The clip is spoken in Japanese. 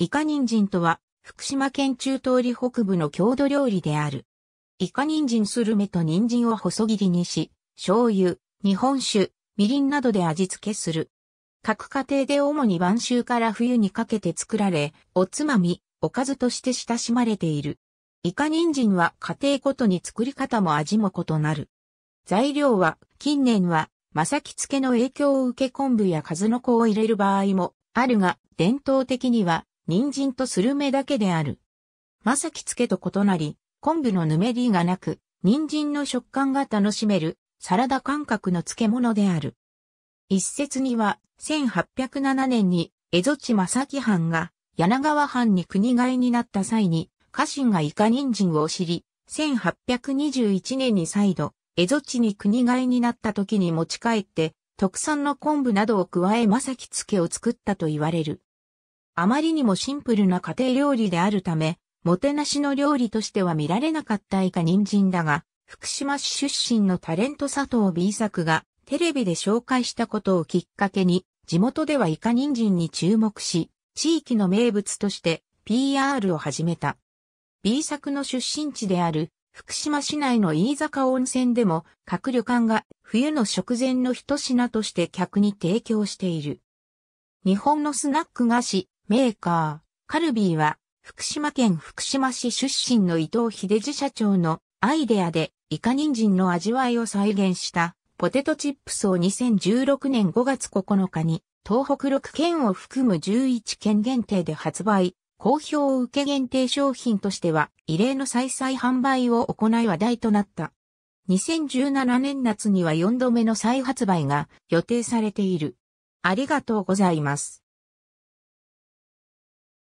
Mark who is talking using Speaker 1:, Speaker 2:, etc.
Speaker 1: イカ人参とは、福島県中通り北部の郷土料理である。イカ人参スルメと人参を細切りにし、醤油、日本酒、みりんなどで味付けする。各家庭で主に晩秋から冬にかけて作られ、おつまみ、おかずとして親しまれている。イカ人参は家庭ごとに作り方も味も異なる。材料は、近年は、まさきつけの影響を受け昆布や数の子を入れる場合もあるが、伝統的には人参とスルメだけである。まさきつけと異なり、昆布のぬめりがなく、人参の食感が楽しめる、サラダ感覚の漬物である。一説には、1807年に、江戸地正木藩が、柳川藩に国えになった際に、家臣がイカ人参を知り、1821年に再度、江戸地に国えになった時に持ち帰って、特産の昆布などを加えさき漬けを作ったと言われる。あまりにもシンプルな家庭料理であるため、もてなしの料理としては見られなかったイカ人参だが、福島市出身のタレント佐藤 B 作がテレビで紹介したことをきっかけに、地元ではイカ人参に注目し、地域の名物として PR を始めた。B 作の出身地である福島市内の飯坂温泉でも各旅館が冬の食前の一品として客に提供している。日本のスナック菓子、メーカー、カルビーは、福島県福島市出身の伊藤秀治社長のアイデアでイカ人参の味わいを再現したポテトチップスを2016年5月9日に東北6県を含む11県限定で発売、好評受け限定商品としては異例の再々販売を行い話題となった。2017年夏には4度目の再発売が予定されている。ありがとうございます。